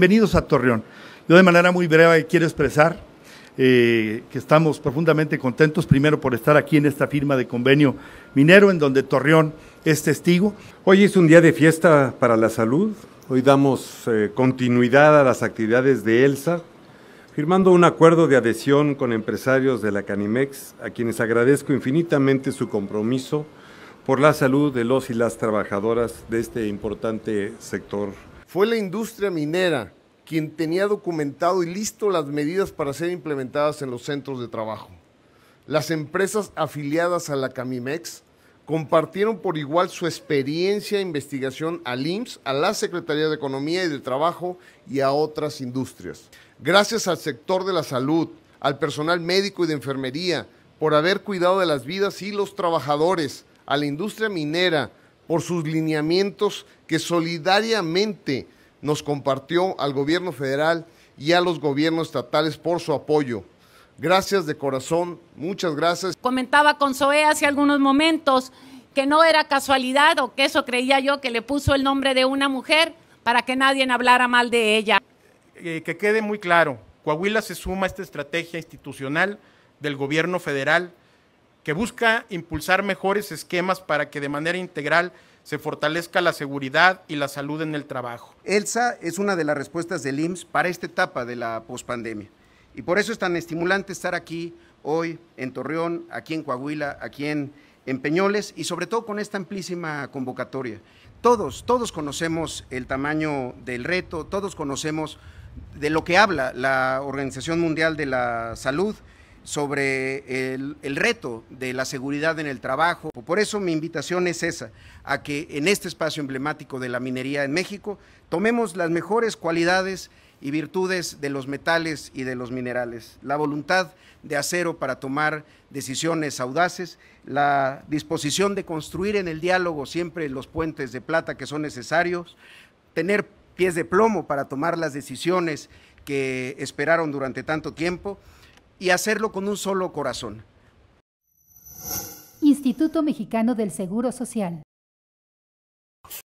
bienvenidos a Torreón. Yo de manera muy breve quiero expresar eh, que estamos profundamente contentos, primero por estar aquí en esta firma de convenio minero, en donde Torreón es testigo. Hoy es un día de fiesta para la salud. Hoy damos eh, continuidad a las actividades de ELSA, firmando un acuerdo de adhesión con empresarios de la Canimex, a quienes agradezco infinitamente su compromiso por la salud de los y las trabajadoras de este importante sector fue la industria minera quien tenía documentado y listo las medidas para ser implementadas en los centros de trabajo. Las empresas afiliadas a la Camimex compartieron por igual su experiencia e investigación al IMSS, a la Secretaría de Economía y del Trabajo y a otras industrias. Gracias al sector de la salud, al personal médico y de enfermería, por haber cuidado de las vidas y los trabajadores, a la industria minera, por sus lineamientos que solidariamente nos compartió al gobierno federal y a los gobiernos estatales por su apoyo. Gracias de corazón, muchas gracias. Comentaba con Zoe hace algunos momentos que no era casualidad o que eso creía yo que le puso el nombre de una mujer para que nadie hablara mal de ella. Eh, que quede muy claro, Coahuila se suma a esta estrategia institucional del gobierno federal que busca impulsar mejores esquemas para que de manera integral se fortalezca la seguridad y la salud en el trabajo. ELSA es una de las respuestas del IMSS para esta etapa de la pospandemia. Y por eso es tan estimulante estar aquí hoy en Torreón, aquí en Coahuila, aquí en, en Peñoles y sobre todo con esta amplísima convocatoria. Todos, todos conocemos el tamaño del reto, todos conocemos de lo que habla la Organización Mundial de la Salud sobre el, reto de la seguridad en el trabajo. Por eso mi invitación es esa, a que en este espacio emblemático de la minería en México tomemos las mejores cualidades y virtudes de los metales y de los minerales, la voluntad de acero para tomar decisiones audaces, la disposición de construir en el diálogo siempre los puentes de plata que son necesarios, tener pies de plomo para tomar las decisiones que esperaron durante tanto tiempo y hacerlo con un solo corazón. Instituto Mexicano del Seguro Social.